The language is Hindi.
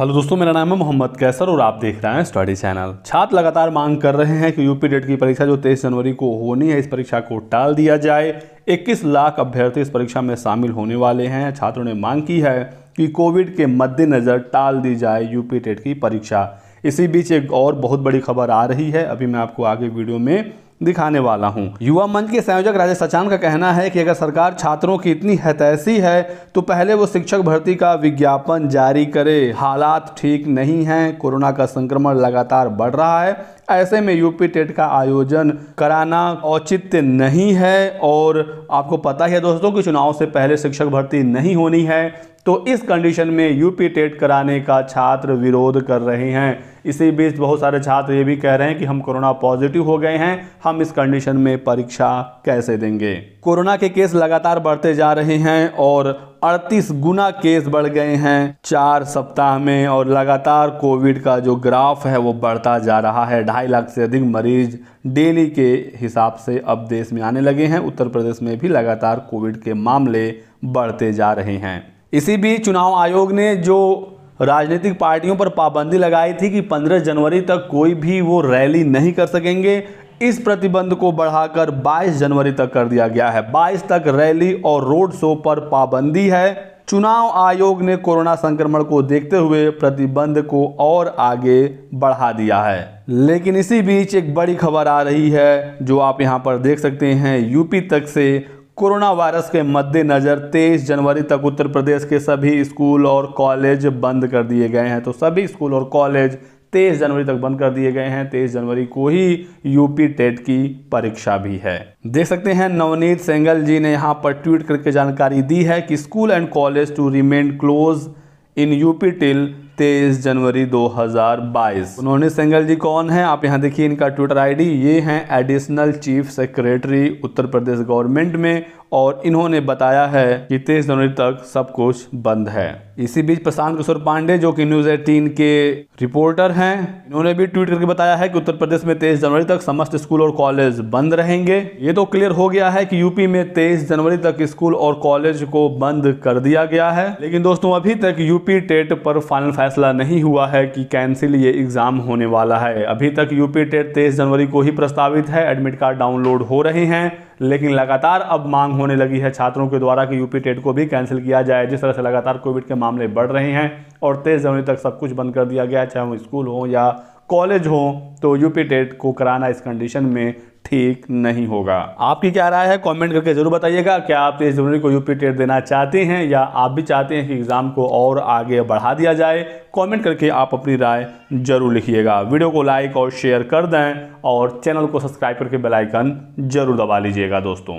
हेलो दोस्तों मेरा नाम है मोहम्मद कैसर और आप देख रहे हैं स्टडी चैनल छात्र लगातार मांग कर रहे हैं कि यूपी डेट की परीक्षा जो 23 जनवरी को होनी है इस परीक्षा को टाल दिया जाए 21 लाख अभ्यर्थी इस परीक्षा में शामिल होने वाले हैं छात्रों ने मांग की है कि कोविड के मद्देनज़र टाल दी जाए यूपी डेट की परीक्षा इसी बीच एक और बहुत बड़ी खबर आ रही है अभी मैं आपको आगे वीडियो में दिखाने वाला हूं युवा मंच के संयोजक राजेश सचान का कहना है कि अगर सरकार छात्रों की इतनी हतैसी है तो पहले वो शिक्षक भर्ती का विज्ञापन जारी करे हालात ठीक नहीं हैं कोरोना का संक्रमण लगातार बढ़ रहा है ऐसे में यूपी टेट का आयोजन कराना औचित्य नहीं है और आपको पता ही है दोस्तों कि चुनाव से पहले शिक्षक भर्ती नहीं होनी है तो इस कंडीशन में यूपी टेट कराने का छात्र विरोध कर रहे हैं इसी बीच बहुत सारे छात्र ये भी कह रहे हैं कि हम कोरोना पॉजिटिव हो गए हैं हम इस कंडीशन में परीक्षा कैसे देंगे कोरोना के केस लगातार बढ़ते जा रहे हैं और 38 गुना केस बढ़ गए हैं चार सप्ताह में और लगातार कोविड का जो ग्राफ है वो बढ़ता जा रहा है ढाई लाख से अधिक मरीज डेली के हिसाब से अब देश में आने लगे हैं उत्तर प्रदेश में भी लगातार कोविड के मामले बढ़ते जा रहे हैं इसी बीच चुनाव आयोग ने जो राजनीतिक पार्टियों पर पाबंदी लगाई थी कि 15 जनवरी तक कोई भी वो रैली नहीं कर सकेंगे इस प्रतिबंध को बढ़ाकर 22 जनवरी तक कर दिया गया है 22 तक रैली और रोड शो पर पाबंदी है चुनाव आयोग ने कोरोना संक्रमण को देखते हुए प्रतिबंध को और आगे बढ़ा दिया है लेकिन इसी बीच एक बड़ी खबर आ रही है जो आप यहां पर देख सकते हैं यूपी तक से कोरोना वायरस के मद्देनज़र 23 जनवरी तक उत्तर प्रदेश के सभी स्कूल और कॉलेज बंद कर दिए गए हैं तो सभी स्कूल और कॉलेज 23 जनवरी तक बंद कर दिए गए हैं 23 जनवरी को ही यूपी टेट की परीक्षा भी है देख सकते हैं नवनीत सेंगल जी ने यहाँ पर ट्वीट करके जानकारी दी है कि school and college to remain close in UP till तेईस जनवरी 2022 उन्होंने सिंगल जी कौन है आप यहाँ देखिए इनका ट्विटर आईडी ये हैं additional chief secretary Uttar Pradesh government में और इन्होंने बताया है कि तेईस जनवरी तक सब कुछ बंद है इसी बीच प्रशांत किशोर पांडे जो कि न्यूज एटीन के रिपोर्टर हैं इन्होंने भी ट्वीट करके बताया है कि उत्तर प्रदेश में तेईस जनवरी तक समस्त स्कूल और कॉलेज बंद रहेंगे ये तो क्लियर हो गया है कि यूपी में तेईस जनवरी तक स्कूल और कॉलेज को बंद कर दिया गया है लेकिन दोस्तों अभी तक यूपी टेट पर फाइनल फैसला फैसला नहीं हुआ है कि कैंसिल ये एग्ज़ाम होने वाला है अभी तक यूपी टेट तेईस जनवरी को ही प्रस्तावित है एडमिट कार्ड डाउनलोड हो रहे हैं लेकिन लगातार अब मांग होने लगी है छात्रों के द्वारा कि यूपी टेट को भी कैंसिल किया जाए जिस तरह से लगातार कोविड के मामले बढ़ रहे हैं और तेईस जनवरी तक सब कुछ बंद कर दिया गया चाहे वो स्कूल हो या कॉलेज हो तो यूपी टेट को कराना इस कंडीशन में ठीक नहीं होगा आपकी क्या राय है कमेंट करके ज़रूर बताइएगा क्या आप तेईस जनवरी को यूपी टेट देना चाहते हैं या आप भी चाहते हैं कि एग्ज़ाम को और आगे बढ़ा दिया जाए कमेंट करके आप अपनी राय जरूर लिखिएगा वीडियो को लाइक और शेयर कर दें और चैनल को सब्सक्राइब करके बेलाइकन जरूर दबा लीजिएगा दोस्तों